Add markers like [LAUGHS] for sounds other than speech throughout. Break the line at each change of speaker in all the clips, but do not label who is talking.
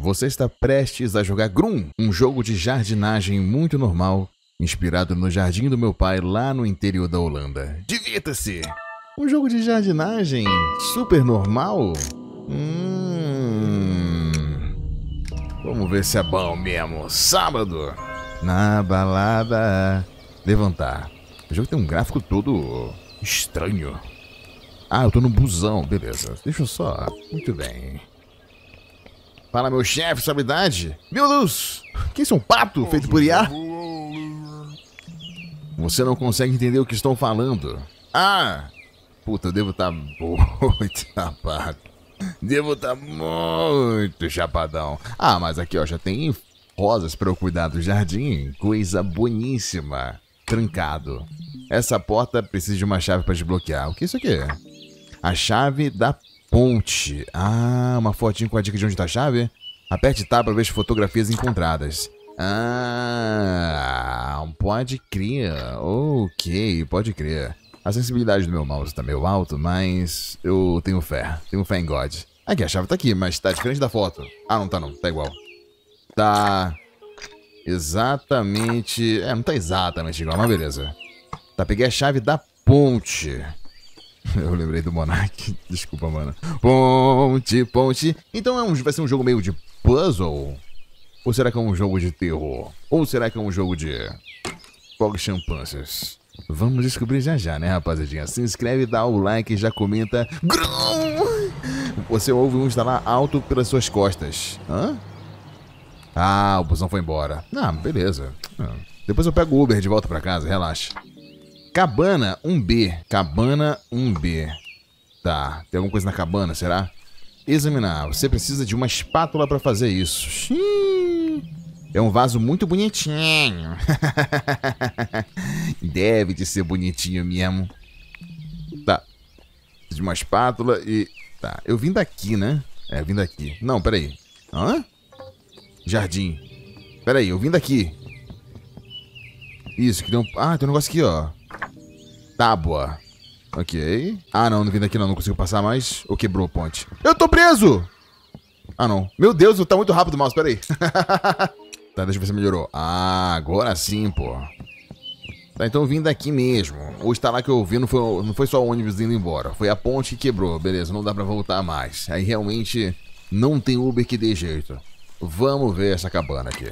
Você está prestes a jogar Grum, um jogo de jardinagem muito normal, inspirado no jardim do meu pai lá no interior da Holanda. Divirta-se! Um jogo de jardinagem super normal? Hum. Vamos ver se é bom mesmo. Sábado, na balada. Levantar. O jogo tem um gráfico todo estranho. Ah, eu tô no busão, beleza. Deixa eu só. Muito bem. Fala, meu chefe, sua habilidade. Meu Deus! Que isso é um pato feito por IA? Você não consegue entender o que estou falando. Ah! Puta, eu devo estar tá muito [LAUGHS] chapado. Devo estar tá muito chapadão. Ah, mas aqui ó, já tem rosas para eu cuidar do jardim. Coisa boníssima. Trancado. Essa porta precisa de uma chave para desbloquear. O que é isso aqui? A chave da Ponte. Ah, uma fotinho com a dica de onde está a chave? Aperte tab para ver as fotografias encontradas. Ah, pode crer. Ok, pode crer. A sensibilidade do meu mouse está meio alto, mas eu tenho fé. Tenho fé em God. Aqui, a chave está aqui, mas está diferente da foto. Ah, não tá não. Tá igual. Tá exatamente... É, não tá exatamente igual, mas beleza. Tá, peguei a chave da ponte. [LAUGHS] Eu lembrei do Monark. [LAUGHS] Desculpa, mano. Ponte, ponte. Então é um, vai ser um jogo meio de puzzle? Ou será que é um jogo de terror? Ou será que é um jogo de... Fog champanças? Vamos descobrir já já, né, rapaziadinha? Se inscreve, dá o like, já comenta. Você ouve um instalar alto pelas suas costas. Hã? Ah, o busão foi embora. Ah, beleza. Ah. Depois eu pego o Uber de volta pra casa, relaxa. Cabana 1B. Cabana 1B. Tá, tem alguma coisa na cabana, será? Examinar. Você precisa de uma espátula para fazer isso. É um vaso muito bonitinho. [LAUGHS] Deve de ser bonitinho mesmo. Tá. De uma espátula e... Tá, eu vim daqui, né? É, vim daqui. Não, peraí. Hã? Jardim. Peraí, eu vim daqui. Isso, que deu um... Ah, tem um negócio aqui, ó. Tábua. Ok. Ah, não, não vim daqui não, não consigo passar mais. Ou quebrou a ponte. Eu tô preso! Ah, não. Meu Deus, tá muito rápido o mouse, peraí. [LAUGHS] tá, deixa eu ver se melhorou. Ah, agora sim, pô. Tá, então vim daqui mesmo. O estalar que eu vi não foi, não foi só o ônibus indo embora. Foi a ponte que quebrou, beleza, não dá pra voltar mais. Aí realmente não tem Uber que dê jeito. Vamos ver essa cabana aqui.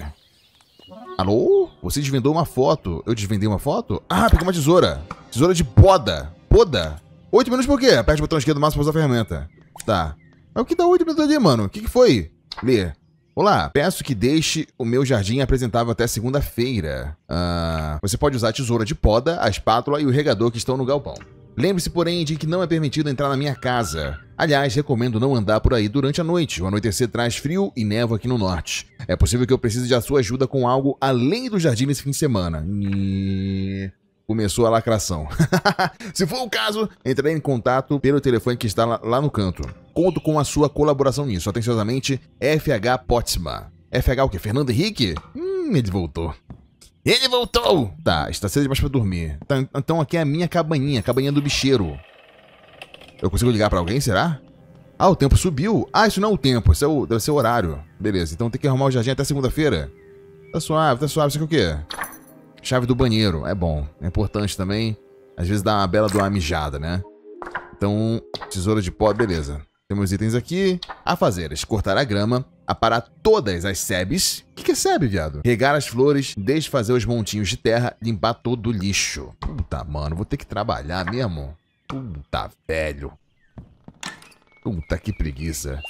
Alô? Você desvendou uma foto. Eu desvendei uma foto? Ah, peguei uma tesoura. Tesoura de poda. Poda? Oito minutos por quê? Aperte o botão esquerdo máximo pra usar a ferramenta. Tá. Mas o que dá oito minutos ali, mano? O que, que foi? Lê. Olá, peço que deixe o meu jardim apresentável até segunda-feira. Ah, você pode usar a tesoura de poda, a espátula e o regador que estão no galpão. Lembre-se, porém, de que não é permitido entrar na minha casa. Aliás, recomendo não andar por aí durante a noite. O anoitecer traz frio e névoa aqui no norte. É possível que eu precise de sua ajuda com algo além do jardim nesse fim de semana. E... Começou a lacração. [LAUGHS] Se for o caso, entre em contato pelo telefone que está lá no canto. Conto com a sua colaboração nisso. Atenciosamente, FH Potsma. FH o quê? Fernando Henrique? Hum, ele voltou. Ele voltou! Tá, está cedo demais para dormir. Tá, então aqui é a minha cabaninha, a cabaninha do bicheiro. Eu consigo ligar para alguém, será? Ah, o tempo subiu. Ah, isso não é o tempo, isso é o, deve ser o horário. Beleza, então tem que arrumar o jardim até segunda-feira. Tá suave, tá suave, isso aqui é o quê? Chave do banheiro, é bom. É importante também. Às vezes dá uma bela do mijada, né? Então, tesoura de pó, beleza. Temos itens aqui. a Afazeres. Cortar a grama, aparar todas as sebes. O que, que é sebe, viado? Regar as flores, desfazer os montinhos de terra, limpar todo o lixo. Puta, mano, vou ter que trabalhar mesmo? Puta, velho. Puta, que preguiça.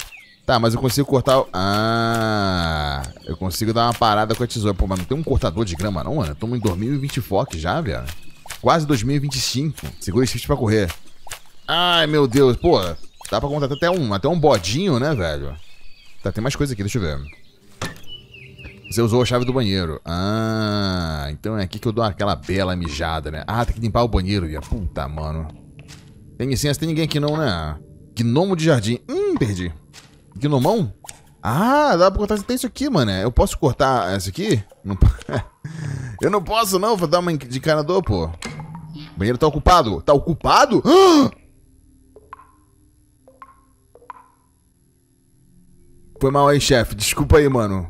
Tá, mas eu consigo cortar... O... Ah, eu consigo dar uma parada com a tesoura. Pô, mas não tem um cortador de grama não, mano? Estamos em 2020 foque já, velho. Quase 2025. Segura shift pra correr. Ai, meu Deus. Pô, dá pra contar até um, até um bodinho, né, velho? Tá, tem mais coisa aqui, deixa eu ver. Você usou a chave do banheiro. Ah, então é aqui que eu dou aquela bela mijada, né? Ah, tem que limpar o banheiro, minha puta, mano. Tem licença, tem ninguém aqui não, né? Gnomo de jardim. Hum, perdi. Gnomão? Ah, dá pra cortar até isso aqui, mano. Eu posso cortar essa aqui? Não... [LAUGHS] eu não posso, não. Vou dar uma de encanador, pô. O banheiro tá ocupado. Tá ocupado? [GASPS] Ah! Foi mal aí, chefe. Desculpa aí, mano.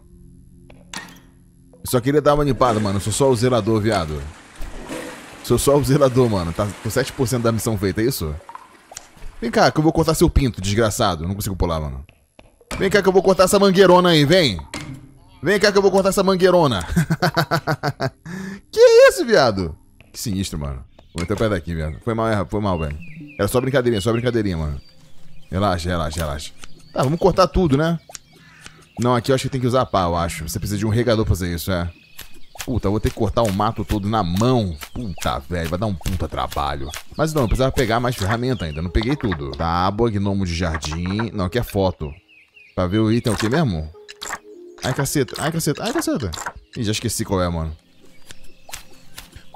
Eu só queria dar uma limpada, mano. sou só o zelador, viado. Sou só o zelador, mano. Tá com 7% da missão feita, é isso? Vem cá, que eu vou cortar seu pinto, desgraçado. Não consigo pular, mano. Vem cá que eu vou cortar essa mangueirona aí, vem. Vem cá que eu vou cortar essa mangueirona. [LAUGHS] que isso, viado? Que sinistro, mano. Vou até pé daqui, viado. Foi mal, foi mal, velho. Era só brincadeirinha, só brincadeirinha, mano. Relaxa, relaxa, relaxa. Tá, vamos cortar tudo, né? Não, aqui eu acho que tem que usar pá, eu acho. Você precisa de um regador pra fazer isso, é. Puta, vou ter que cortar o mato todo na mão. Puta, velho, vai dar um puta trabalho. Mas não, eu precisava pegar mais ferramenta ainda. Não peguei tudo. Tábua, gnomo de jardim. Não, aqui é foto. Pra ver o item o que mesmo? Ai, caceta. Ai, caceta. Ai, caceta. Ih, já esqueci qual é, mano.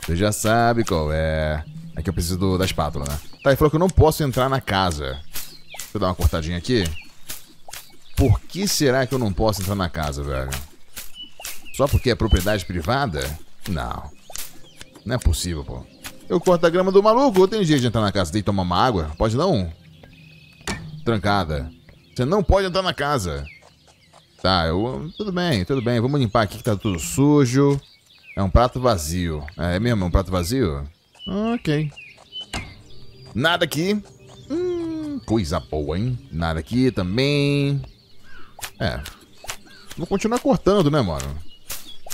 Você já sabe qual é. Aqui eu preciso do, da espátula, né? Tá, ele falou que eu não posso entrar na casa. Deixa eu dar uma cortadinha aqui. Por que será que eu não posso entrar na casa, velho? Só porque é propriedade privada? Não. Não é possível, pô. Eu corto a grama do maluco, eu tenho jeito de entrar na casa. Dei tomar uma água? Pode não? Trancada. Você não pode entrar na casa. Tá, eu... Tudo bem, tudo bem. Vamos limpar aqui que tá tudo sujo. É um prato vazio. É, é mesmo? É um prato vazio? Ok. Nada aqui. Hum, coisa boa, hein? Nada aqui também. É. Vou continuar cortando, né, mano?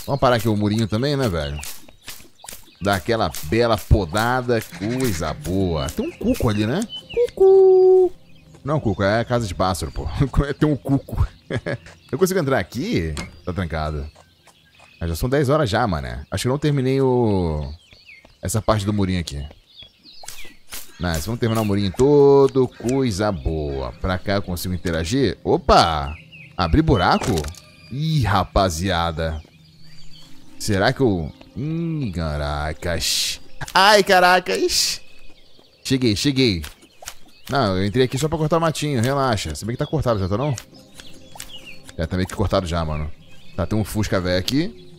Vamos parar aqui o murinho também, né, velho? Daquela aquela bela podada. Coisa boa. Tem um cuco ali, né? Cuco? Não, é cuco, é casa de pássaro, pô. [LAUGHS] Tem um cuco. [LAUGHS] Eu consigo entrar aqui? Tá trancado. Mas já são 10 horas já, mané. Acho que não terminei o... Essa parte do murinho aqui. Nice, vamos terminar o murinho todo. Coisa boa. Pra cá eu consigo interagir? Opa! Abrir buraco? Ih, rapaziada. Será que eu... Hum, caracas. Ai, caracas. Cheguei, cheguei. Não, eu entrei aqui só pra cortar o matinho, relaxa. Se bem que tá cortado já, tá não? É, tá meio que cortado já, mano. Tá, tem um fusca velho aqui.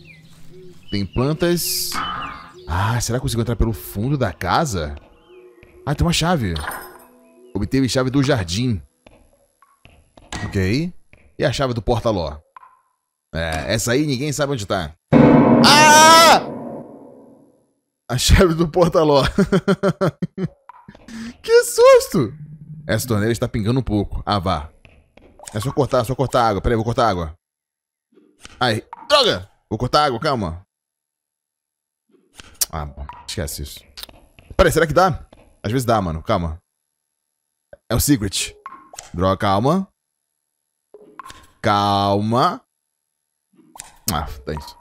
Tem plantas. Ah, será que eu consigo entrar pelo fundo da casa? Ah, tem uma chave. Obteve chave do jardim. Ok. E a chave do porta-ló? É, essa aí ninguém sabe onde tá. Ah! A chave do porta-ló. [LAUGHS] que susto! Essa torneira está pingando um pouco. Ah, vá. É só cortar, é só cortar a água. Peraí, vou cortar a água. Ai, droga! Vou cortar a água, calma. Ah, bom, esquece isso. Peraí, será que dá? Às vezes dá, mano, calma. É o Secret. Droga, calma. Calma. Ah, tá isso.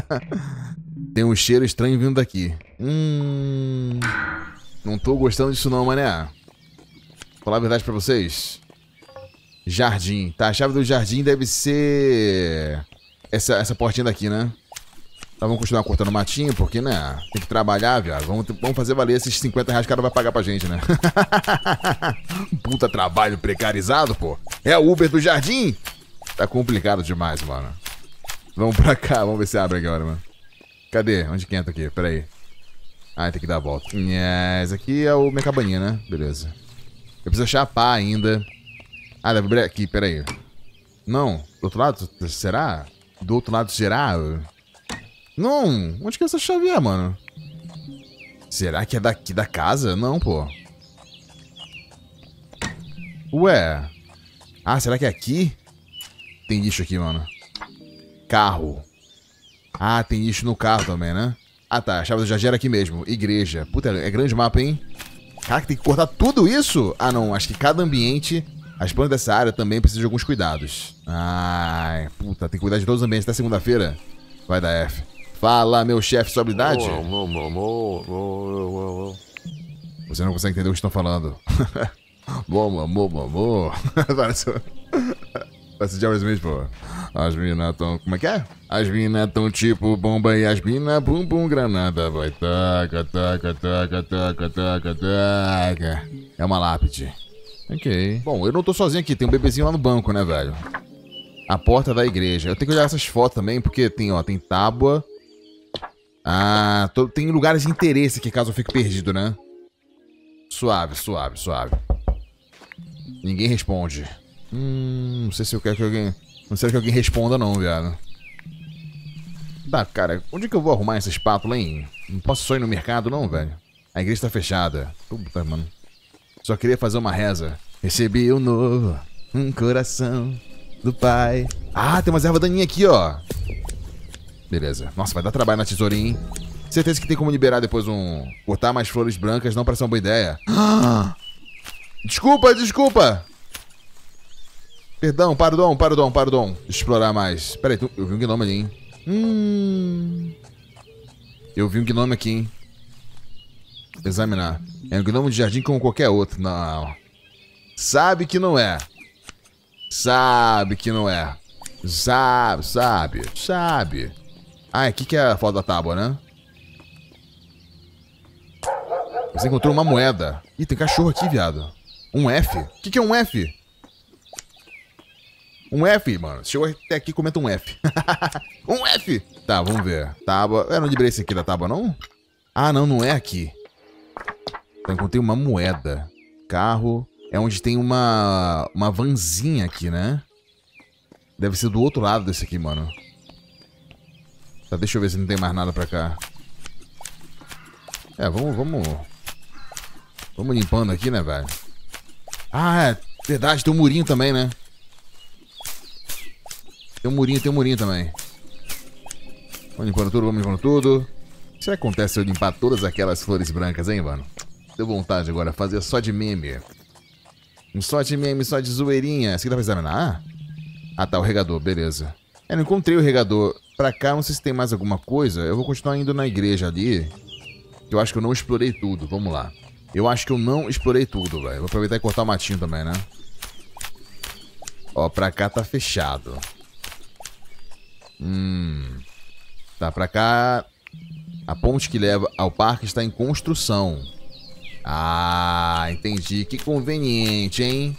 [LAUGHS] Tem um cheiro estranho vindo daqui. Hum. Não tô gostando disso não, mané. Vou falar a verdade pra vocês. Jardim. Tá, a chave do jardim deve ser... Essa, essa portinha daqui, né? Tá, vamos continuar cortando matinho, porque, né? Tem que trabalhar, viado. Vamos, vamos fazer valer esses 50 reais que o cara vai pagar pra gente, né? [LAUGHS] Puta trabalho precarizado, pô. É o Uber do jardim? Tá complicado demais, mano. Vamos pra cá, vamos ver se abre agora, mano. Cadê? Onde que entra aqui? Pera aí. Ah, tem que dar a volta. Yes, aqui é o minha cabaninha, né? Beleza. Eu preciso achar a pá ainda. Ah, deve abrir aqui, pera aí. Não, do outro lado, será? Do outro lado, será? Não, onde que é essa chave é, mano? Será que é daqui da casa? Não, pô. Ué. Ah, será que é aqui? Tem lixo aqui, mano. Carro. Ah, tem lixo no carro também, né? Ah, tá. A chave do jardim era aqui mesmo. Igreja. Puta, é grande mapa, hein? Caraca, tem que cortar tudo isso? Ah, não. Acho que cada ambiente... As plantas dessa área também precisam de alguns cuidados. Ai, puta. Tem que cuidar de todos os ambientes até segunda-feira. Vai dar F. Fala, meu chefe, sua habilidade. Você não consegue entender o que estão falando. [LAUGHS] bom, amor, bom, amor. [LAUGHS] Essa Jerry Smith, pô. As mina tão. Como é que é? As mina tão tipo bomba e as mina bum bum granada. Vai taca, taca, taca, taca, taca, taca. É uma lápide. Ok. Bom, eu não tô sozinho aqui, tem um bebezinho lá no banco, né, velho? A porta da igreja. Eu tenho que olhar essas fotos também, porque tem, ó, tem tábua. Ah, tô, tem lugares de interesse aqui, caso eu fique perdido, né? Suave, suave, suave. Ninguém responde. Hum, não sei se eu quero que alguém. Não sei se que alguém responda, não, viado. Tá, cara, onde é que eu vou arrumar essa espátula, hein? Não posso só ir no mercado, não, velho. A igreja tá fechada. Puta, mano. Só queria fazer uma reza. Recebi um novo, um coração do pai. Ah, tem umas ervas daninhas aqui, ó. Beleza. Nossa, vai dar trabalho na tesourinha, hein? Certeza que tem como liberar depois um... Cortar mais flores brancas não parece uma boa ideia. [GASPS] Desculpa, desculpa! Perdão, Parodon, Parodon, Parodon. Explorar mais. Peraí, eu vi um gnome ali, hein? Hum. Eu vi um gnome aqui, hein? Examinar. É um gnome de jardim como qualquer outro. Não. Sabe que não é. Sabe que não é. Sabe, sabe, sabe. Ah, aqui que é a foto da tábua, né? Você encontrou uma moeda. Ih, tem cachorro aqui, viado. Um F? O que, que é um F? Um F, mano. Chegou até aqui, comenta um F. [LAUGHS] um F! Tá, vamos ver. Tábua. Eu não liberei esse aqui da tábua, não? Ah, não, não é aqui. Tá, encontrei uma moeda. Carro. É onde tem uma... Uma vanzinha aqui, né? Deve ser do outro lado desse aqui, mano. Tá, deixa eu ver se não tem mais nada pra cá. É, vamos... Vamos, vamos limpando aqui, né, velho? Ah, é verdade. Tem um murinho também, né? Tem um murinho, tem um murinho também. Vamos limpando tudo, vamos limpando tudo. O que será que acontece se eu limpar todas aquelas flores brancas, hein, mano? Deu vontade agora, fazer só de meme. Um só de meme, só de zoeirinha. Esse aqui dá pra examinar? Ah, tá, o regador, beleza. Eu é, não encontrei o regador. Pra cá, não sei se tem mais alguma coisa. Eu vou continuar indo na igreja ali. Eu acho que eu não explorei tudo. Vamos lá. Eu acho que eu não explorei tudo, velho. Vou aproveitar e cortar o matinho também, né? Ó, pra cá tá fechado. Hum. Tá pra cá. A ponte que leva ao parque está em construção. Ah, entendi. Que conveniente, hein?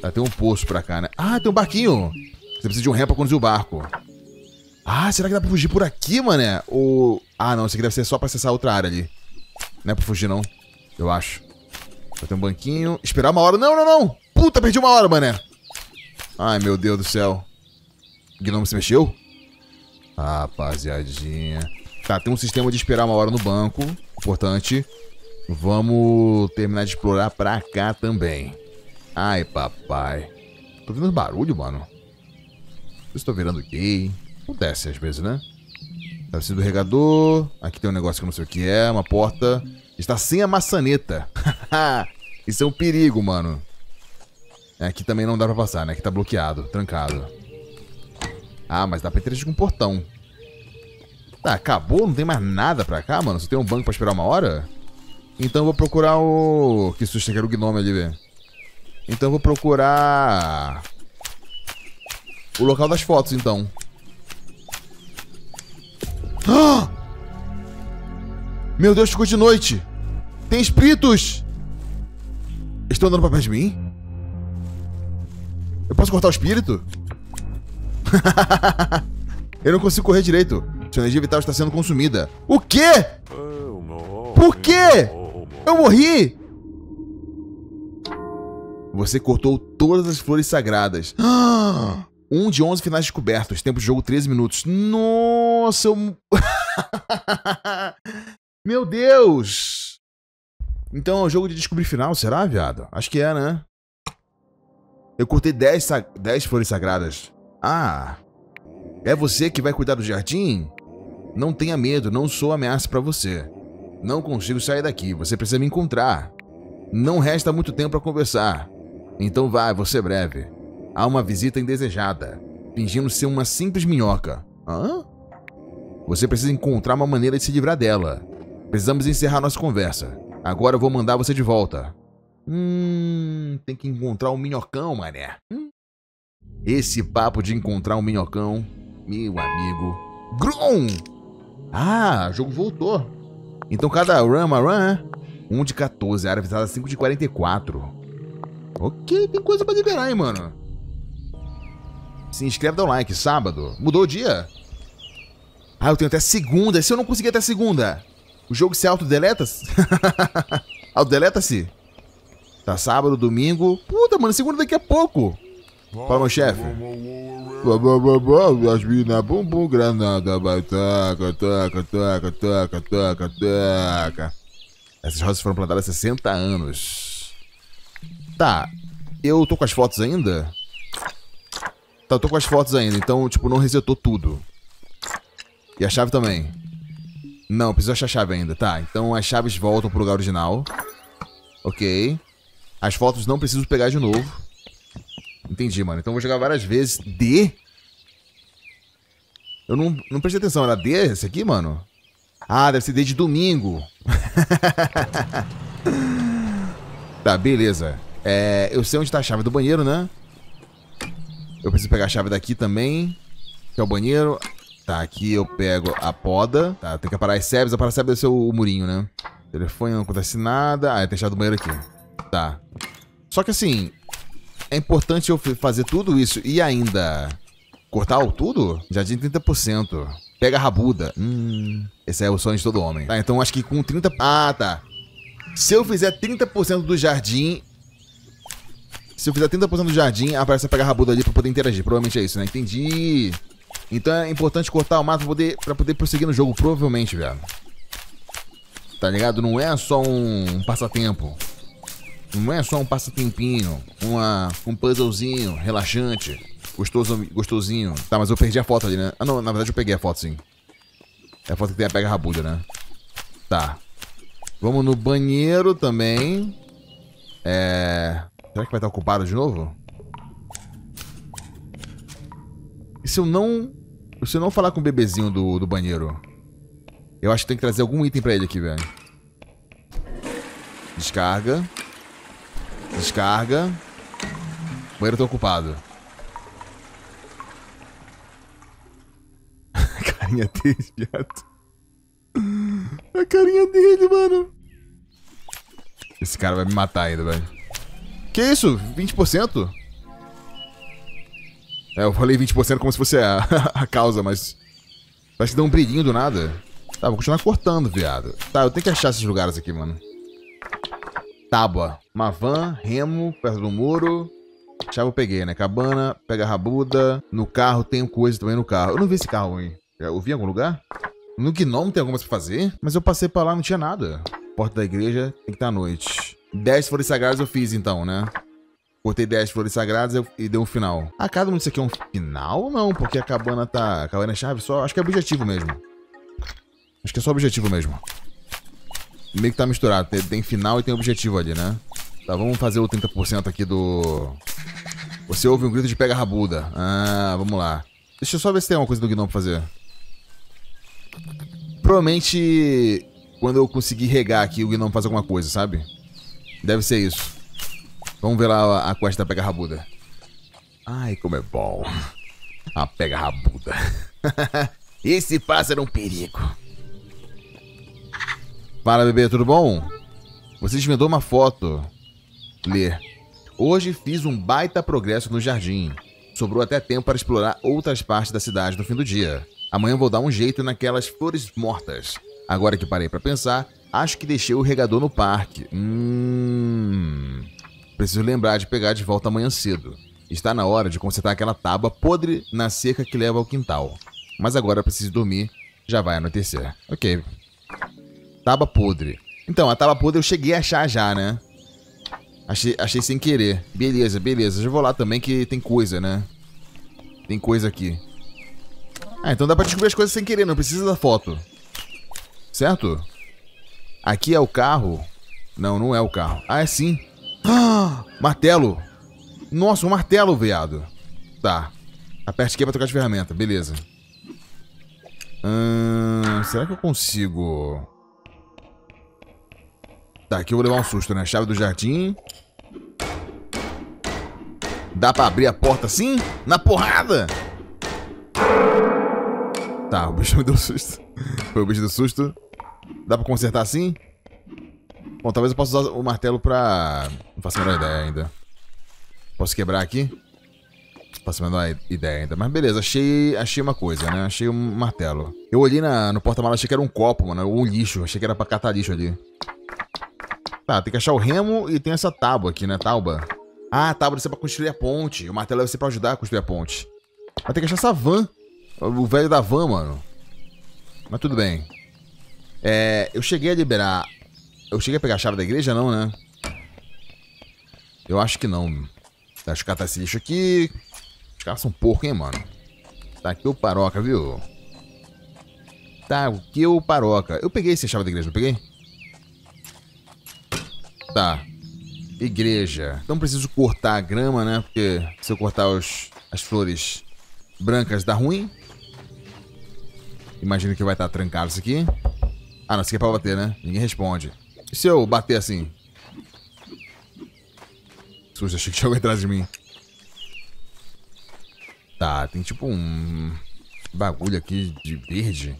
Tá, tem um poço pra cá, né? Ah, tem um barquinho. Você precisa de um ré pra conduzir o barco. Ah, será que dá pra fugir por aqui, mané? Ou... Ah, não. Isso aqui deve ser só pra acessar outra área ali. Não é pra fugir, não. Eu acho. Vai um banquinho. Esperar uma hora. Não, não, não. Puta, perdi uma hora, mané. Ai, meu Deus do céu. O gnomo se mexeu? Rapaziadinha. Tá, tem um sistema de esperar uma hora no banco. Importante. Vamos terminar de explorar pra cá também. Ai, papai. Tô vendo barulho, mano. Eu estou virando gay. Acontece às vezes, né? Tá sendo do regador. Aqui tem um negócio que eu não sei o que é. Uma porta. Está sem a maçaneta. [LAUGHS] Isso é um perigo, mano. É, aqui também não dá pra passar, né? Aqui tá bloqueado, trancado. Ah, mas dá pra entregar com um portão. Tá, acabou? Não tem mais nada pra cá, mano? Só tem um banco pra esperar uma hora? Então eu vou procurar o... Que susto, que era o gnome ali, velho. Então eu vou procurar... O local das fotos, então. Ah! Meu Deus, ficou de noite! Tem espíritos! Estão andando pra perto de mim? Eu posso cortar o espírito? [LAUGHS] Eu não consigo correr direito. Sua energia vital está sendo consumida. O quê? Por quê? Eu morri? Você cortou todas as flores sagradas. Ah! [GASPS] Um de 11 finais descobertos. Tempo de jogo 13 minutos. Nossa, eu... [LAUGHS] Meu Deus! Então é um jogo de descobrir final, será, viado? Acho que é, né? Eu cortei 10, 10 flores sagradas. Ah, é você que vai cuidar do jardim? Não tenha medo, não sou ameaça para você. Não consigo sair daqui, você precisa me encontrar. Não resta muito tempo para conversar. Então vá, você breve. Há uma visita indesejada, fingindo ser uma simples minhoca. Hã? Você precisa encontrar uma maneira de se livrar dela. Precisamos encerrar nossa conversa. Agora eu vou mandar você de volta. Hum, tem que encontrar o um minhocão, mané. Hum? Esse papo de encontrar um minhocão, meu amigo. Grum! Ah, o jogo voltou. Então cada run, é uma run, é? um de 14, área avisada 5 de 44. Ok, tem coisa pra liberar, hein, mano. Se inscreve, dá um like. Sábado. Mudou o dia? Ah, eu tenho até segunda. E se eu não conseguir até segunda? O jogo se autodeleta? [LAUGHS] autodeleta-se? Tá sábado, domingo. Puta, mano, segunda daqui a pouco. Para meu chefe. As bum bum granada, vai taca, taca, taca, taca, taca, taca. Essas rosas foram plantadas há 60 anos. Tá, eu tô com as fotos ainda? Tá, eu tô com as fotos ainda, então, tipo, não resetou tudo. E a chave também. Não, preciso achar a chave ainda. Tá, então as chaves voltam pro lugar original. Ok. As fotos não preciso pegar de novo. Entendi, mano. Então eu vou jogar várias vezes. D? Eu não, não prestei atenção. Era D esse aqui, mano? Ah, deve ser D de domingo. [LAUGHS] tá, beleza. É, eu sei onde tá a chave do banheiro, né? Eu preciso pegar a chave daqui também. Que é o banheiro. Tá, aqui eu pego a poda. Tá, tem que aparar as sebes. Aparar as sebes deve é ser o, murinho, né? Telefone, não acontece nada. Ah, tem a chave do banheiro aqui. Tá. Só que assim, é importante eu fazer tudo isso e ainda cortar o tudo? Já de 30%. Pega a rabuda. Hum, esse é o sonho de todo homem. Tá, então acho que com 30... Ah, tá. Se eu fizer 30% do jardim... Se eu fizer 30% do jardim, aparece a pegar a rabuda ali pra poder interagir. Provavelmente é isso, né? Entendi. Então é importante cortar o mato pra poder, pra poder prosseguir no jogo, provavelmente, velho. Tá ligado? Não é só um passatempo. Não é só um passatempinho, uma, um puzzlezinho relaxante, gostoso, gostosinho. Tá, mas eu perdi a foto ali, né? Ah, não, na verdade eu peguei a foto sim. É a foto que tem a pega rabuda, né? Tá. Vamos no banheiro também. É... Será que vai estar ocupado de novo? E se eu não... Se eu não falar com o bebezinho do, do banheiro? Eu acho que tem que trazer algum item pra ele aqui, velho. Descarga. Descarga. O banheiro tá ocupado. [LAUGHS] A carinha dele, viado. A carinha dele, mano. Esse cara vai me matar ainda, velho. Que isso? 20%? É, eu falei 20% como se fosse a, [LAUGHS] a causa, mas... Parece que deu um brilhinho do nada. Tá, vou continuar cortando, viado. Tá, eu tenho que achar esses lugares aqui, mano tábua. Uma van, remo, perto do muro. Chave eu peguei, né? Cabana, pega rabuda. No carro tem coisa também no carro. Eu não vi esse carro, hein? É, eu vi em algum lugar? No Gnome tem algumas pra fazer? Mas eu passei pra lá não tinha nada. Porta da igreja tem que estar tá à noite. 10 flores sagradas eu fiz então, né? Cortei 10 flores sagradas e deu um final. Ah, cada um disso aqui é um final? Não, porque a cabana tá... A cabana é chave só? Acho que é objetivo mesmo. Acho que é só objetivo mesmo meio que tá misturado. Tem, tem, final e tem objetivo ali, né? Tá, vamos fazer o 30% aqui do... Você ouve um grito de pega rabuda. Ah, vamos lá. Deixa eu só ver se tem alguma coisa do Gnome pra fazer. Provavelmente, quando eu conseguir regar aqui, o Gnome faz alguma coisa, sabe? Deve ser isso. Vamos ver lá a quest da pega rabuda. Ai, como é bom. A pega rabuda. [LAUGHS] Esse pássaro é um perigo. Fala, bebê, tudo bom? Você me mandou uma foto. Lê. Hoje fiz um baita progresso no jardim. Sobrou até tempo para explorar outras partes da cidade no fim do dia. Amanhã vou dar um jeito naquelas flores mortas. Agora que parei para pensar, acho que deixei o regador no parque. Hum. Preciso lembrar de pegar de volta amanhã cedo. Está na hora de consertar aquela tábua podre na cerca que leva ao quintal. Mas agora preciso dormir, já vai anoitecer. Ok, Taba podre. Então, a taba podre eu cheguei a achar já, né? Achei, achei sem querer. Beleza, beleza. Já vou lá também que tem coisa, né? Tem coisa aqui. Ah, então dá pra descobrir as coisas sem querer, não precisa da foto. Certo? Aqui é o carro. Não, não é o carro. Ah, é sim. Ah, martelo. Nossa, um martelo, veado. Tá. Aperte aqui pra trocar de ferramenta. Beleza. Hum, será que eu consigo... Tá, aqui eu vou levar um susto, né? Chave do jardim. Dá pra abrir a porta assim? Na porrada! Tá, o bicho [LAUGHS] me deu susto. Foi o bicho do susto. Dá pra consertar assim? Bom, talvez eu possa usar o martelo pra... Não faço a menor ideia ainda. Posso quebrar aqui? Não faço a menor ideia ainda. Mas beleza, achei, achei uma coisa, né? Achei um martelo. Eu olhei na, no porta-malas, achei que era um copo, mano. Ou um lixo. Achei que era pra catar lixo ali. Tá, tem que achar o remo e tem essa tábua aqui, né? Tábua. Ah, a tábua deve ser pra construir a ponte. O martelo deve ser pra ajudar a construir a ponte. Vai ter que achar essa van. O velho da van, mano. Mas tudo bem. É, eu cheguei a liberar... Eu cheguei a pegar a chave da igreja, não, né? Eu acho que não. Acho que catar tá esse lixo aqui. Os caras são porco, hein, mano? Tá aqui o paroca, viu? Tá aqui o paroca. Eu peguei essa chave da igreja, não peguei? Tá. Igreja. Então preciso cortar a grama, né? Porque se eu cortar os, as flores brancas dá ruim. Imagino que vai estar tá trancado isso aqui. Ah, não, isso aqui é pra bater, né? Ninguém responde. E se eu bater assim? Susto, achei que tinha alguém atrás de mim. Tá, tem tipo um bagulho aqui de verde.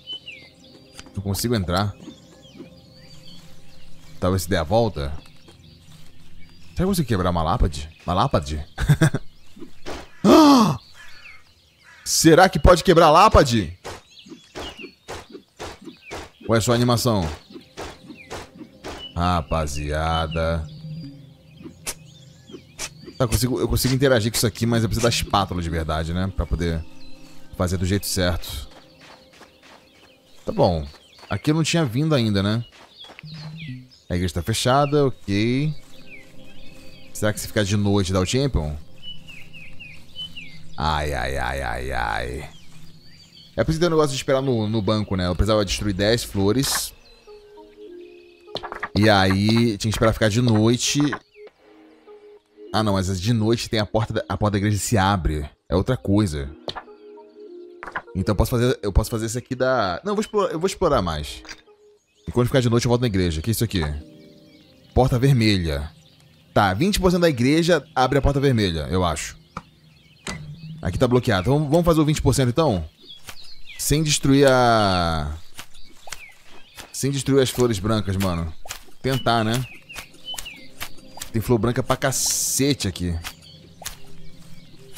Não consigo entrar. Talvez se der a volta. Já consegui quebrar uma lápide? Uma lápide? [LAUGHS] Será que pode quebrar a lápide? Ou é só animação? Rapaziada. Tá, eu consigo, eu consigo interagir com isso aqui, mas eu preciso da espátula de verdade, né? Pra poder fazer do jeito certo. Tá bom. Aqui eu não tinha vindo ainda, né? A igreja tá fechada, ok. Será que se ficar de noite dá o Champion? Ai, ai, ai, ai, ai. É preciso ter um negócio de esperar no, no banco, né? Eu precisava destruir 10 flores. E aí, tinha que esperar ficar de noite. Ah, não, mas de noite tem a porta da, a porta da igreja se abre. É outra coisa. Então eu posso fazer, eu posso fazer esse aqui da... Não, eu vou, explorar, eu vou explorar mais. E quando ficar de noite eu volto na igreja. O que é isso aqui? Porta vermelha. Tá, 20% da igreja abre a porta vermelha, eu acho. Aqui tá bloqueado. Vamos, vamos fazer o 20% então? Sem destruir a... Sem destruir as flores brancas, mano. Tentar, né? Tem flor branca pra cacete aqui.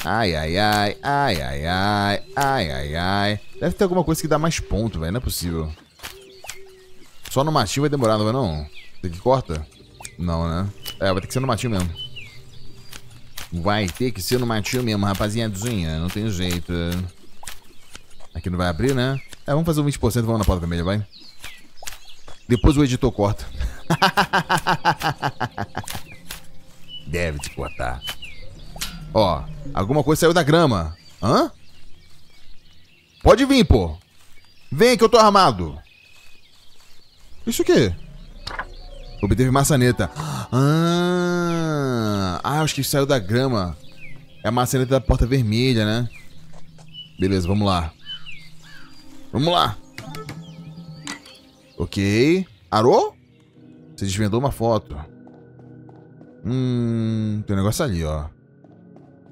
Ai, ai, ai, ai, ai, ai, ai, ai, ai. Deve ter alguma coisa que dá mais ponto, velho. Não é possível. Só no machinho vai demorar, não vai não? Tem que corta? Não, né? É, vai ter que ser no matinho mesmo. Vai ter que ser no matinho mesmo, rapaziadinha. Não tem jeito. Aqui não vai abrir, né? É, vamos fazer um 20%, vamos na porta vermelha, vai. Depois o editor corta. [LAUGHS] Deve te cortar. Ó, alguma coisa saiu da grama. Hã? Pode vir, pô. Vem que eu tô armado. Isso o quê? Obteve maçaneta. Ah, ah, acho que saiu da grama. É a maçaneta da porta vermelha, né? Beleza, vamos lá. Vamos lá. Ok. Arô? Você desvendou uma foto. Hum, tem um negócio ali, ó.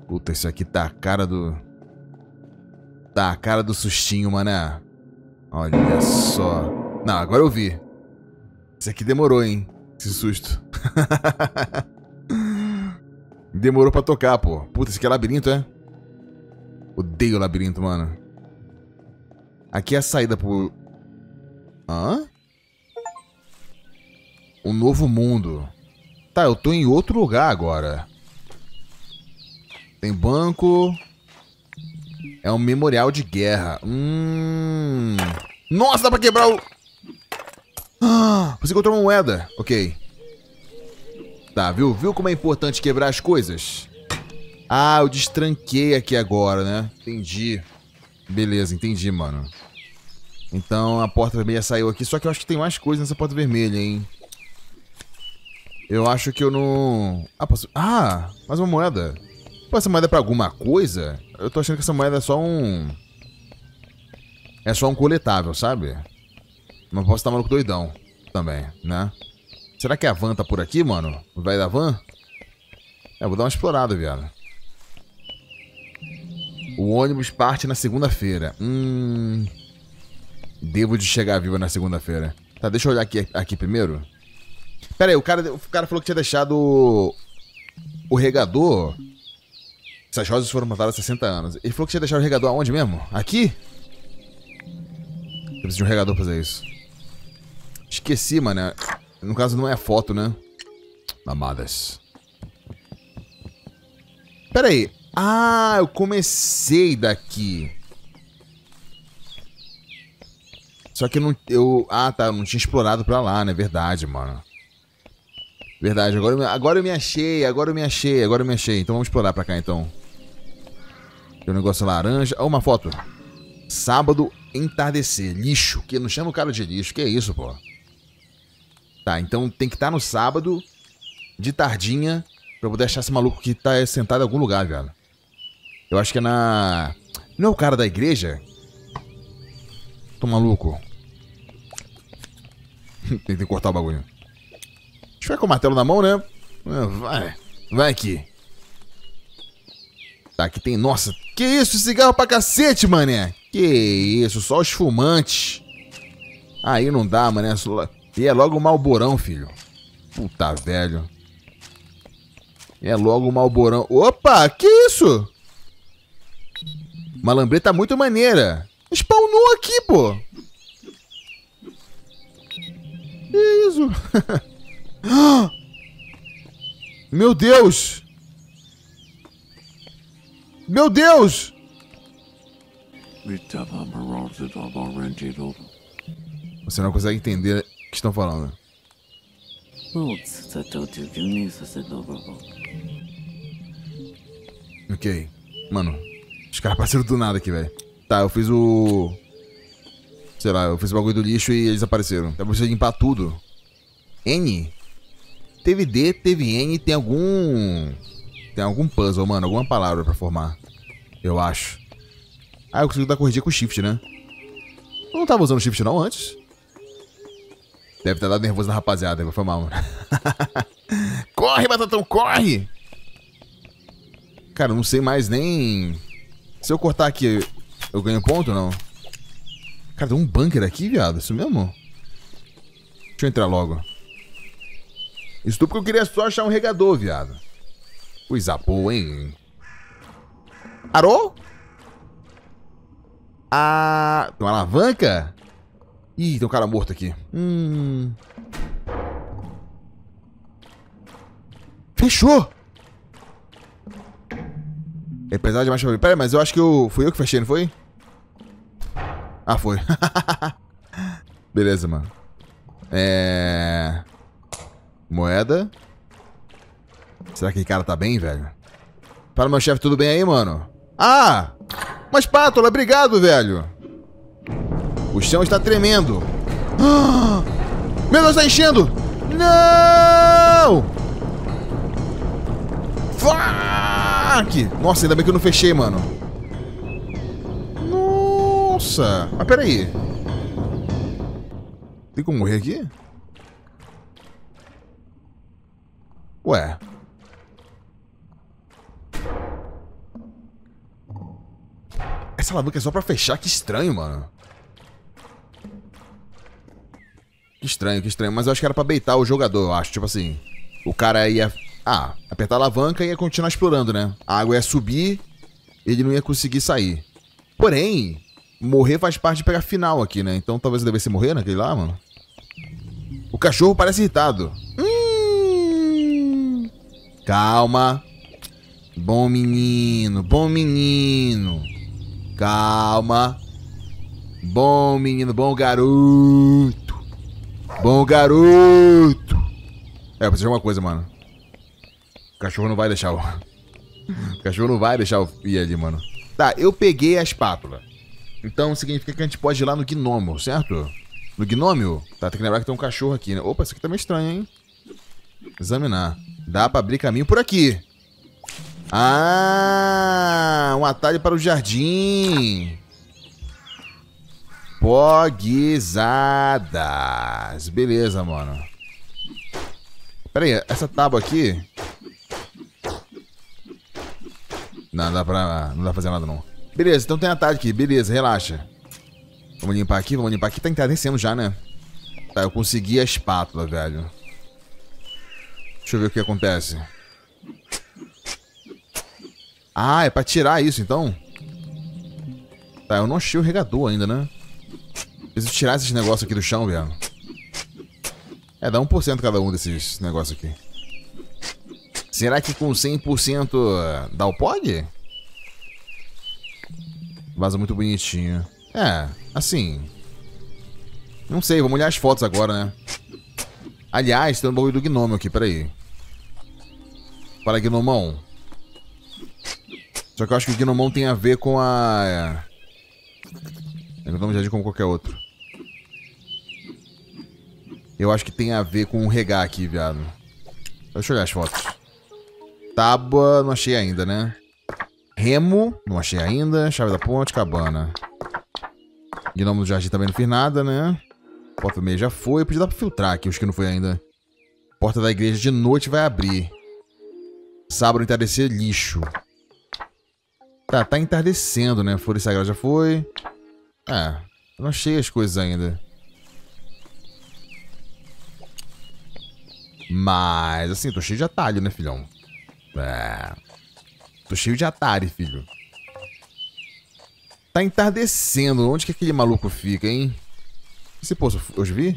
Puta, isso aqui tá a cara do... Tá a cara do sustinho, mané. Olha só. Não, agora eu vi. Isso aqui demorou, hein? Que susto. Demorou pra tocar, pô. Puta, esse aqui é labirinto, é? Odeio labirinto, mano. Aqui é a saída pro... Hã? Um novo mundo. Tá, eu tô em outro lugar agora. Tem banco. É um memorial de guerra. Hum... Nossa, dá pra quebrar o... Ah, você encontrou uma moeda. Ok. Tá, viu? Viu como é importante quebrar as coisas? Ah, eu destranquei aqui agora, né? Entendi. Beleza, entendi, mano. Então a porta vermelha saiu aqui, só que eu acho que tem mais coisa nessa porta vermelha, hein? Eu acho que eu não... Ah, posso... ah mais uma moeda. Pô, essa moeda é pra alguma coisa? Eu tô achando que essa moeda é só um... É só um coletável, sabe? Não posso estar maluco doidão também, né? Será que é a van tá por aqui, mano? O velho da van? É, vou dar uma explorada, viado. O ônibus parte na segunda-feira. Hum. Devo de chegar viva na segunda-feira. Tá, deixa eu olhar aqui, aqui primeiro. Pera aí, o cara, o cara falou que tinha deixado o regador. Essas rosas foram plantadas há 60 anos. Ele falou que tinha deixado o regador aonde mesmo? Aqui? Eu preciso de um regador pra fazer isso esqueci, mano. No caso, não é foto, né? Mamadas. Pera aí. Ah, eu comecei daqui. Só que eu não... Eu, ah, tá. Eu não tinha explorado pra lá, né? Verdade, mano. Verdade. Agora, eu, agora eu me achei. Agora eu me achei. Agora eu me achei. Então vamos explorar pra cá, então. Tem um negócio laranja. Ah, oh, uma foto. Sábado entardecer. Lixo. Que não chama o cara de lixo. Que é isso, pô. Tá, então tem que estar tá no sábado, de tardinha, pra eu poder achar esse maluco que tá sentado em algum lugar, velho Eu acho que é na... Não é o cara da igreja? Tô maluco. [LAUGHS] Tentei cortar o bagulho. Deixa eu com o martelo na mão, né? É, vai. Vai aqui. Tá, aqui tem... Nossa, que isso? Cigarro pra cacete, mané. Que isso, só os fumantes. Aí não dá, mané. E é logo o Malborão, filho. Puta velho. É logo o Malborão. Opa, que isso? Uma lambreta muito maneira. Spawnou aqui, pô. Que isso? [LAUGHS] Meu Deus! Meu Deus! Você não consegue entender que estão falando. Tá ok. Mano, os caras apareceram do nada aqui, velho. Tá, eu fiz o... Sei lá, eu fiz o bagulho do lixo e eles apareceram. dá eu preciso limpar tudo. N? Teve D, teve N, tem algum... Tem algum puzzle, mano. Alguma palavra pra formar. Eu acho. Ah, eu consigo dar corrigir com shift, né? Eu não tava usando shift não antes. Deve ter dado nervoso na rapaziada, foi mal, mano. [LAUGHS] corre, Batatão, corre! Cara, eu não sei mais nem... Se eu cortar aqui, eu ganho ponto ou não? Cara, tem um bunker aqui, viado. Isso mesmo? Deixa eu entrar logo. Isso tudo porque eu queria só achar um regador, viado. Coisa boa, hein? Arô? Ah... Tem uma alavanca? Ih, tem um cara morto aqui. Hum. Fechou! É pesado demais pra mim. Pera, mas eu acho que eu... Fui eu que fechei, não foi? Ah, foi. [LAUGHS] Beleza, mano. É... Moeda. Será que o cara tá bem, velho? Fala, meu chefe, tudo bem aí, mano? Ah! Uma espátula, obrigado, velho! O chão está tremendo. Ah, meu Deus, está enchendo! Não! Fuck! Nossa, ainda bem que eu não fechei, mano. Nossa! Mas peraí. Tem como morrer aqui? Ué. Essa alavanca é só pra fechar? Que estranho, mano. Que estranho, que estranho. Mas eu acho que era pra beitar o jogador, eu acho. Tipo assim, o cara ia... Ah, apertar a alavanca e ia continuar explorando, né? A água ia subir, ele não ia conseguir sair. Porém, morrer faz parte de pegar final aqui, né? Então talvez eu devesse morrer naquele lá, mano. O cachorro parece irritado. Hum. Calma. Bom menino, bom menino. Calma. Bom menino, bom garoto. Bom garoto! É, eu preciso de uma coisa, mano. O cachorro não vai deixar o... o [LAUGHS] cachorro não vai deixar o... ir ali, mano. Tá, eu peguei a espátula. Então significa que a gente pode ir lá no gnomo, certo? No gnômio? Tá, tem que lembrar que tem um cachorro aqui, né? Opa, isso aqui tá meio estranho, hein? Examinar. Dá pra abrir caminho por aqui. Ah, um atalho para o jardim. Poguizadas. Beleza, mano. Pera aí, essa tábua aqui... Não, não dá pra... Não dá pra fazer nada, não. Beleza, então tem a tarde aqui. Beleza, relaxa. Vamos limpar aqui, vamos limpar aqui. Tá entardecendo já, né? Tá, eu consegui a espátula, velho. Deixa eu ver o que acontece. Ah, é pra tirar isso, então? Tá, eu não achei o regador ainda, né? Preciso tirar esses negócios aqui do chão, velho. É, dá 1% cada um desses negócios aqui. Será que com 100% eh, dá o pod? Vaza muito bonitinho. É, assim... Não sei, vamos olhar as fotos agora, né? Aliás, tem um bagulho do gnomo aqui, peraí. Para gnomão. Só que eu acho que o gnomão tem a ver com a... Eh, é, já jardim como qualquer outro. Eu acho que tem a ver com o regar aqui, viado. Deixa eu olhar as fotos. Tábua, não achei ainda, né? Remo, não achei ainda. Chave da ponte, cabana. Gnomo do jardim também não fiz nada, né? Porta meia já foi. Eu podia dar pra filtrar aqui os que não foi ainda. Porta da igreja de noite vai abrir. Sábado entardecer, lixo. Tá, tá entardecendo, né? Folha sagrada já foi. É, não achei as coisas ainda. Mas, assim, eu tô cheio de atalho, né, filhão? É. Tô cheio de atalho, filho. Tá entardecendo. Onde que aquele maluco fica, hein? Esse poço, eu vi?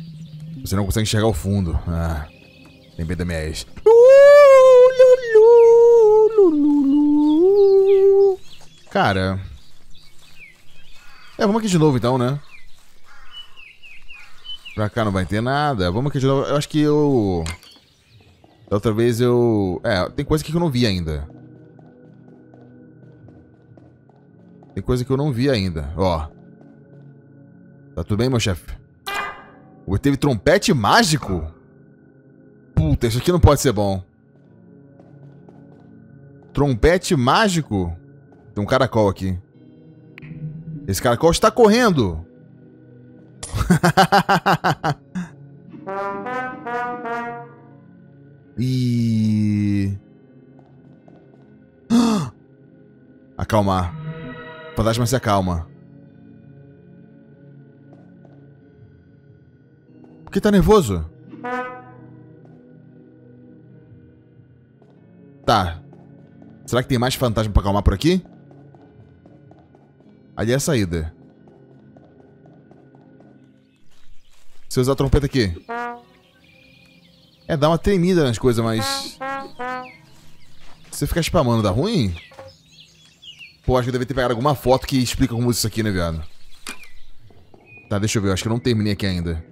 Você não consegue enxergar o fundo. Ah. Lembrei da minha ex. Cara. É, vamos aqui de novo então, né? Pra cá não vai ter nada. Vamos aqui de novo. Eu acho que eu. Da outra vez eu... É, tem coisa que eu não vi ainda. Tem coisa que eu não vi ainda. Ó. Tá tudo bem, meu chefe? teve trompete mágico? Puta, isso aqui não pode ser bom. Trompete mágico? Tem um caracol aqui. Esse caracol está correndo. [LAUGHS] E. [GASPS] Acalmar. O fantasma se acalma. Por que tá nervoso? Tá. Será que tem mais fantasma pra acalmar por aqui? Ali é a saída. Se eu usar a trompeta aqui. É, dá uma tremida nas coisas, mas... Você ficar spamando dá ruim? Pô, acho que eu devia ter pegado alguma foto que explica como isso aqui, né, viado? Tá, deixa eu ver. Eu acho que eu não terminei aqui ainda.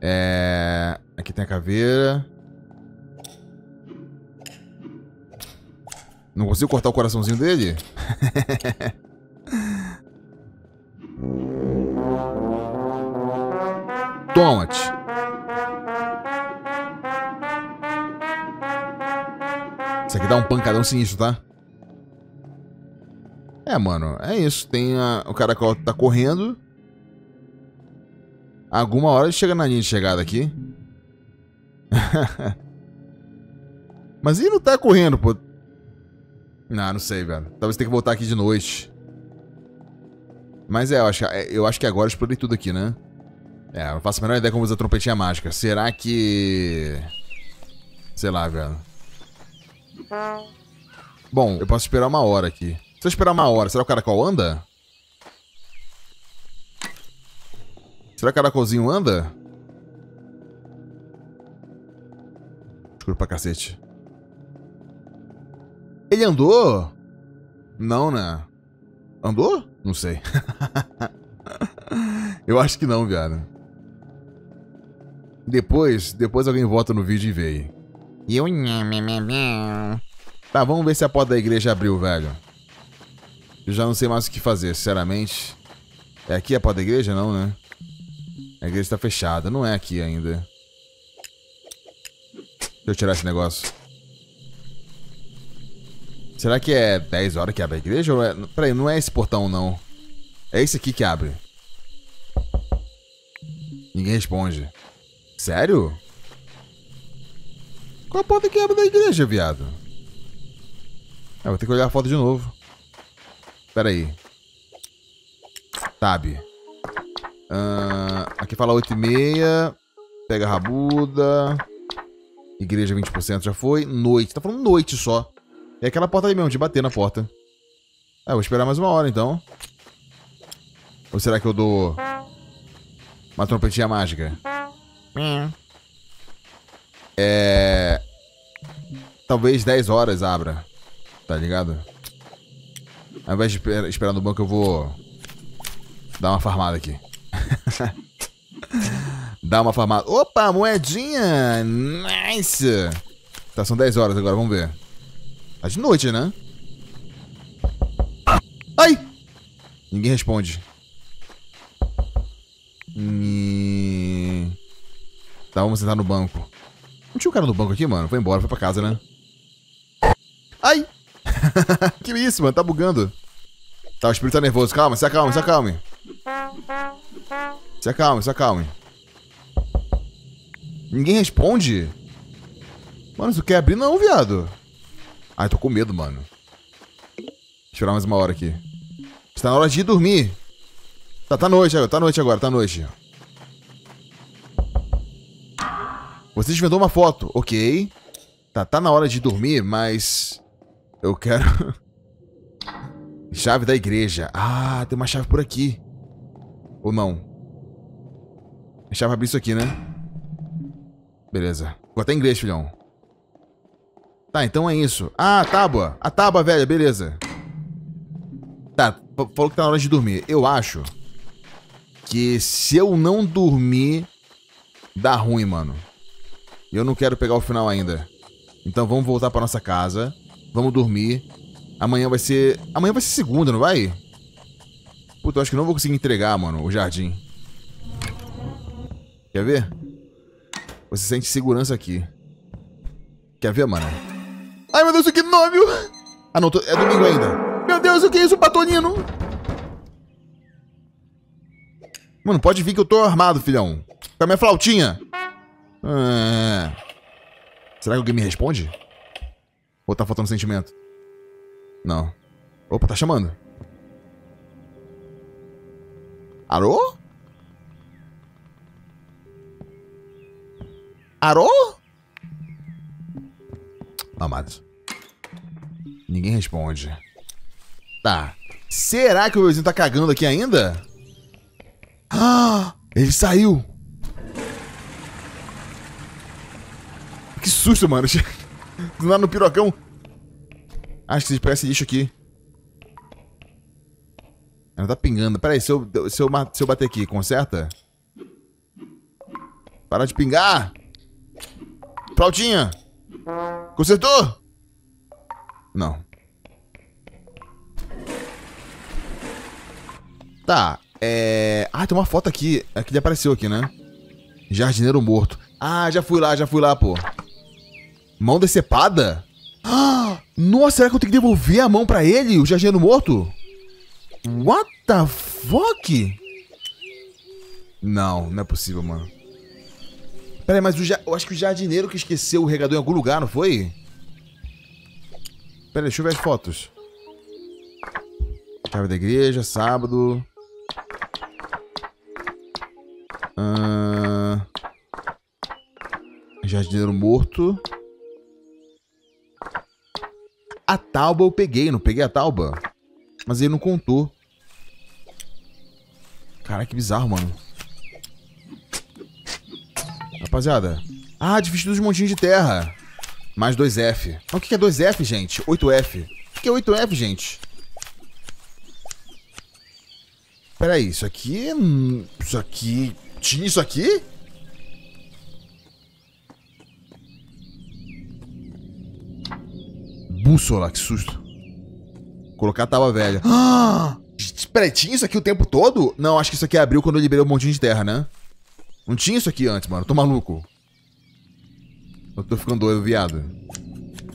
É... Aqui tem a caveira. Não consigo cortar o coraçãozinho dele? [LAUGHS] Toma-te. Isso aqui dá um pancadão sinistro, tá? É, mano, é isso. Tem a... o cara que tá correndo. Alguma hora ele chega na linha de chegada aqui. [LAUGHS] Mas ele não tá correndo, pô. Não, não sei, velho. Talvez tenha que voltar aqui de noite. Mas é, eu acho, é, eu acho que agora eu explorei tudo aqui, né? É, eu não faço a menor ideia como usar a trompetinha mágica. Será que... Sei lá, velho. Bom, eu posso esperar uma hora aqui. Se eu esperar uma hora, será que o caracol anda? Será que o caracolzinho anda? Escuro pra cacete. Ele andou? Não, né? Andou? Não sei. [LAUGHS] eu acho que não, viado. Depois, depois alguém volta no vídeo e vê aí. E eu... Tá, vamos ver se a porta da igreja abriu, velho. Eu já não sei mais o que fazer, sinceramente. É aqui a porta da igreja? Não, né? A igreja tá fechada. Não é aqui ainda. Deixa eu tirar esse negócio. Será que é 10 horas que abre a igreja? Ou é... Peraí, não é esse portão, não. É esse aqui que abre. Ninguém responde. Sério? Qual a porta que abre da igreja, viado? Ah, vou ter que olhar a foto de novo. Pera aí. Tab. Uh, aqui fala 8 e meia. Pega rabuda. Igreja 20% já foi. Noite. Tá falando noite só. É aquela porta ali mesmo, de bater na porta. Ah, vou esperar mais uma hora, então. Ou será que eu dou... Uma trompetinha mágica? É... é talvez 10 horas abra. Tá ligado? Ao invés de esperar no banco, eu vou dar uma farmada aqui. [LAUGHS] Dá uma farmada. Opa, moedinha! Nice! Tá, são 10 horas agora, vamos ver. Tá de noite, né? Ai! Ninguém responde. Hum. Tá, vamos sentar no banco. Não tinha o um cara no banco aqui, mano? Foi embora, foi pra casa, né? Ai! [LAUGHS] que isso, mano? Tá bugando. Tá, o espírito tá nervoso. Calma, se acalme, se acalme. Se acalme, se acalme. Ninguém responde? Mano, isso quer abrir não, viado. Ai, tô com medo, mano. Esperar mais uma hora aqui. Está na hora de ir dormir. Tá, tá noite agora, tá noite agora, tá noite. Você desvendou uma foto, ok. Tá, tá na hora de dormir, mas... Eu quero... [LAUGHS] chave da igreja. Ah, tem uma chave por aqui. Ou não? A chave abrir isso aqui, né? Beleza. Vou até inglês, filhão. Tá, então é isso. Ah, a tábua. A tábua, velha. Beleza. Tá, falou que tá na hora de dormir. Eu acho que se eu não dormir, dá ruim, mano. E eu não quero pegar o final ainda. Então vamos voltar pra nossa casa. Vamos dormir. Amanhã vai ser... Amanhã vai ser segunda, não vai? Puta, eu acho que não vou conseguir entregar, mano, o jardim. Quer ver? Você sente segurança aqui. Quer ver, mano? Ai, meu Deus, o que nome? É, ah, não, tô... é domingo ainda. Meu Deus, o que é isso, Patonino? Mano, pode vir que eu tô armado, filhão. Com a minha flautinha. Ah. Será que alguém me responde? Ou tá faltando sentimento? Não. Opa, tá chamando. Arô? Arô? Amados. Ninguém responde. Tá. Será que o vizinho tá cagando aqui ainda? Ah! Ele saiu! Que susto, mano. [LAUGHS] lá no pirocão. Acho que se lixo aqui. Ela tá pingando. Pera aí, se eu, se eu, se eu bater aqui, conserta? Para de pingar! Flautinha! Consertou? Não. Tá, é... Ah, tem uma foto aqui. Aqui é ele apareceu aqui, né? Jardineiro morto. Ah, já fui lá, já fui lá, pô. Mão decepada? Ah, nossa, será que eu tenho que devolver a mão pra ele, o jardineiro morto? What the fuck? Não, não é possível, mano. Pera aí, mas o ja eu acho que o jardineiro que esqueceu o regador em algum lugar, não foi? Pera aí, deixa eu ver as fotos. Chave da igreja, sábado. Uh... Jardineiro morto. A Tauba eu peguei, não peguei a Tauba? Mas ele não contou. Caraca, que bizarro, mano. Rapaziada. Ah, difícil dos montinhos de terra. Mais 2F. Mas o que é 2F, gente? 8F. O que é 8F, gente? Peraí, isso aqui... É isso aqui... Tinha isso aqui? Expulsou lá, que susto. Colocar a tábua velha. [GASPS] Ah! tinha isso aqui o tempo todo? Não, acho que isso aqui abriu quando eu liberei um montinho de terra, né? Não tinha isso aqui antes, mano. Tô maluco. Eu tô ficando doido, viado.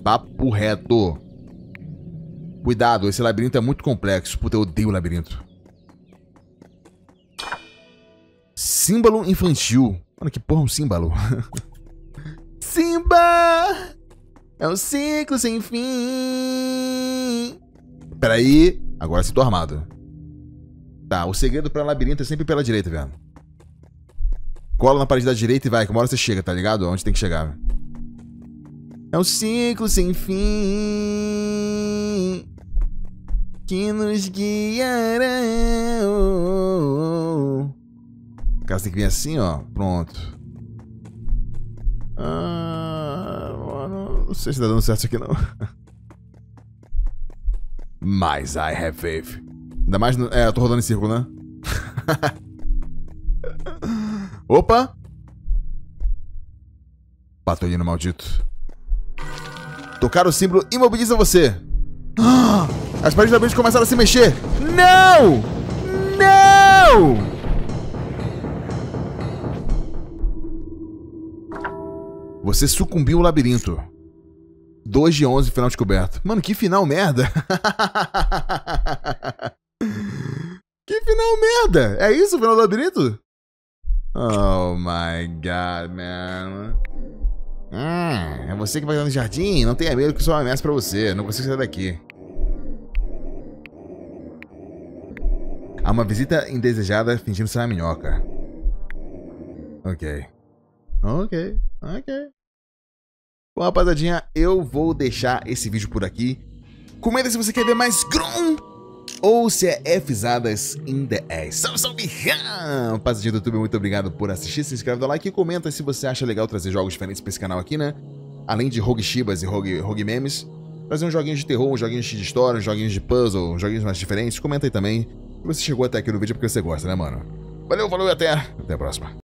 Papo reto. Cuidado, esse labirinto é muito complexo. Puta, eu odeio labirinto. Símbolo infantil. Mano, que porra é um símbolo. [LAUGHS] Simba! É um ciclo sem fim. Peraí. Agora se tô armado. Tá, o segredo pra labirinto é sempre pela direita, velho. Cola na parede da direita e vai, que uma hora você chega, tá ligado? Onde tem que chegar. É um ciclo sem fim que nos guiará. O cara tem que vir assim, ó. Pronto. Ah sei se tá dando certo isso aqui não. Mas I have faith. Ainda mais no... É, eu tô rodando em círculo, né? [LAUGHS] Opa! Patolino maldito. Tocar o símbolo imobiliza você. [GASPS] As paredes da bicha começaram a se mexer. Não! Não! Você sucumbiu ao labirinto. 2 de 11, final descoberto. Mano, que final merda! [LAUGHS] que final merda! É isso o final do labirinto? Oh my god, man. Ah, é você que vai lá no jardim? Não tenha medo que sou é uma ameaça pra você. Não consigo sair daqui. Há uma visita indesejada fingindo ser uma minhoca. Ok. Ok, ok. Bom, rapazadinha, eu vou deixar esse vídeo por aqui. Comenta se você quer ver mais Grum ou se é Fzadas in the air Salve, salve! Rapazadinha do YouTube, muito obrigado por assistir. Se inscreve, dá like e comenta se você acha legal trazer jogos diferentes pra esse canal aqui, né? Além de Rogue Shibas e Rogue, Rogue Memes, trazer uns joguinhos de terror, uns joguinhos de história, uns joguinhos de puzzle, uns joguinhos mais diferentes. Comenta aí também. Se você chegou até aqui no vídeo é porque você gosta, né, mano? Valeu, falou e até, até a próxima.